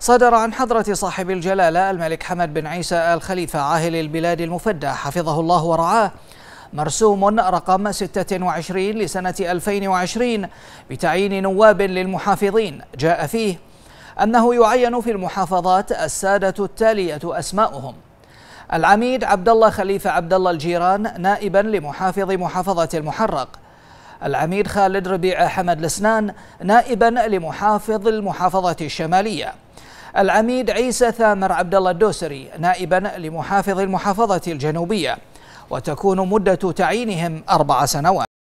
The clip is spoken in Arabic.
صدر عن حضرة صاحب الجلالة الملك حمد بن عيسى آل خليفة عاهل البلاد المفدى حفظه الله ورعاه مرسوم رقم 26 لسنة 2020 بتعيين نواب للمحافظين جاء فيه أنه يعين في المحافظات السادة التالية أسماؤهم العميد عبد الله خليفة عبد الله الجيران نائبا لمحافظ محافظة المحرق العميد خالد ربيع حمد لسنان نائبا لمحافظ المحافظة الشمالية العميد عيسى ثامر عبد الله الدوسري نائبا لمحافظ المحافظة الجنوبية وتكون مدة تعيينهم أربع سنوات